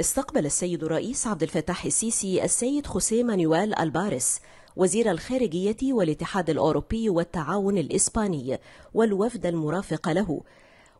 استقبل السيد الرئيس عبد الفتاح السيسي السيد خوسيه مانويل الباريس وزير الخارجية والاتحاد الأوروبي والتعاون الإسباني والوفد المرافق له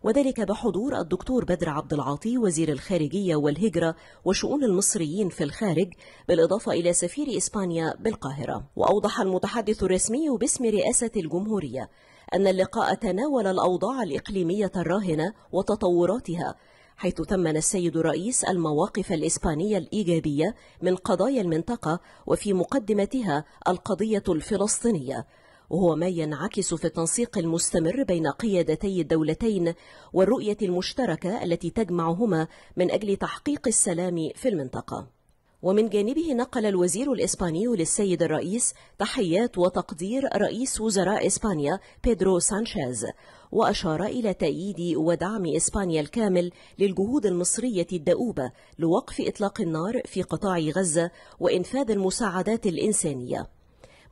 وذلك بحضور الدكتور بدر عبد العاطي وزير الخارجية والهجرة وشؤون المصريين في الخارج بالإضافة إلى سفير إسبانيا بالقاهرة وأوضح المتحدث الرسمي باسم رئاسة الجمهورية أن اللقاء تناول الأوضاع الإقليمية الراهنة وتطوراتها حيث تمن السيد الرئيس المواقف الإسبانية الإيجابية من قضايا المنطقة وفي مقدمتها القضية الفلسطينية وهو ما ينعكس في التنسيق المستمر بين قيادتي الدولتين والرؤية المشتركة التي تجمعهما من أجل تحقيق السلام في المنطقة ومن جانبه نقل الوزير الإسباني للسيد الرئيس تحيات وتقدير رئيس وزراء إسبانيا بيدرو سانشيز وأشار إلى تأييد ودعم إسبانيا الكامل للجهود المصرية الدؤوبة لوقف إطلاق النار في قطاع غزة وإنفاذ المساعدات الإنسانية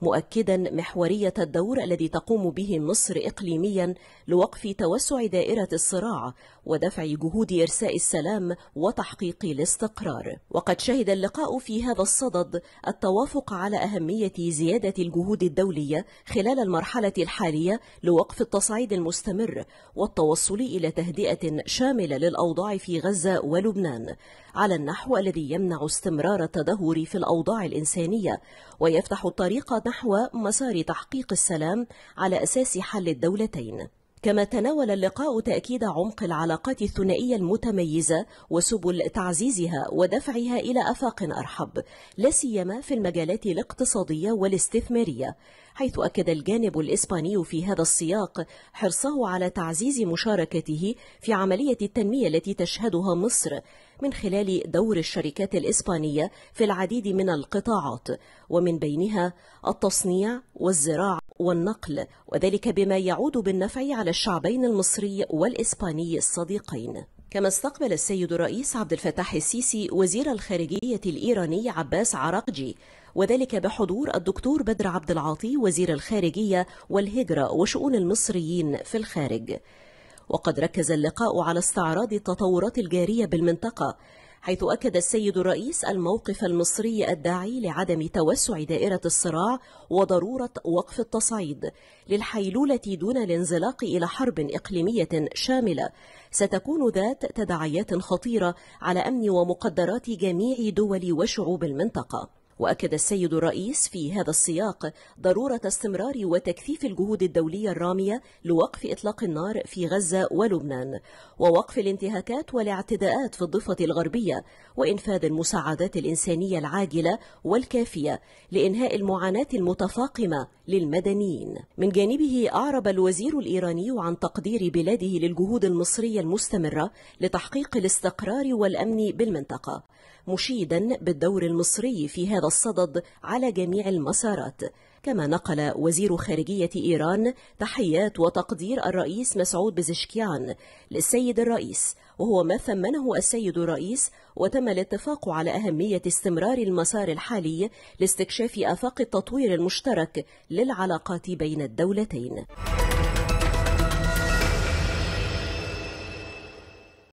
مؤكدا محورية الدور الذي تقوم به مصر إقليميا لوقف توسع دائرة الصراع ودفع جهود إرساء السلام وتحقيق الاستقرار وقد شهد اللقاء في هذا الصدد التوافق على أهمية زيادة الجهود الدولية خلال المرحلة الحالية لوقف التصعيد المستمر والتوصل إلى تهدئة شاملة للأوضاع في غزة ولبنان على النحو الذي يمنع استمرار التدهور في الأوضاع الإنسانية ويفتح الطريق نحو مسار تحقيق السلام على أساس حل الدولتين كما تناول اللقاء تأكيد عمق العلاقات الثنائية المتميزة وسبل تعزيزها ودفعها إلى آفاق أرحب لا سيما في المجالات الاقتصادية والاستثمارية حيث أكد الجانب الإسباني في هذا السياق حرصه على تعزيز مشاركته في عملية التنمية التي تشهدها مصر من خلال دور الشركات الإسبانية في العديد من القطاعات ومن بينها التصنيع والزراعة والنقل وذلك بما يعود بالنفع على الشعبين المصري والإسباني الصديقين كما استقبل السيد الرئيس عبد الفتاح السيسي وزير الخارجية الإيراني عباس عراقجي وذلك بحضور الدكتور بدر عبد العاطي وزير الخارجية والهجرة وشؤون المصريين في الخارج وقد ركز اللقاء على استعراض التطورات الجارية بالمنطقة حيث أكد السيد الرئيس الموقف المصري الداعي لعدم توسع دائرة الصراع وضرورة وقف التصعيد للحيلولة دون الانزلاق إلى حرب إقليمية شاملة ستكون ذات تداعيات خطيرة على أمن ومقدرات جميع دول وشعوب المنطقة وأكد السيد الرئيس في هذا السياق ضرورة استمرار وتكثيف الجهود الدولية الرامية لوقف إطلاق النار في غزة ولبنان ووقف الانتهاكات والاعتداءات في الضفة الغربية وإنفاذ المساعدات الإنسانية العاجلة والكافية لإنهاء المعاناة المتفاقمة للمدنيين من جانبه أعرب الوزير الإيراني عن تقدير بلاده للجهود المصرية المستمرة لتحقيق الاستقرار والأمن بالمنطقة مشيدا بالدور المصري في هذا الصدد على جميع المسارات كما نقل وزير خارجية إيران تحيات وتقدير الرئيس مسعود بزشكيان للسيد الرئيس وهو ما ثمنه السيد الرئيس وتم الاتفاق على أهمية استمرار المسار الحالي لاستكشاف آفاق التطوير المشترك للعلاقات بين الدولتين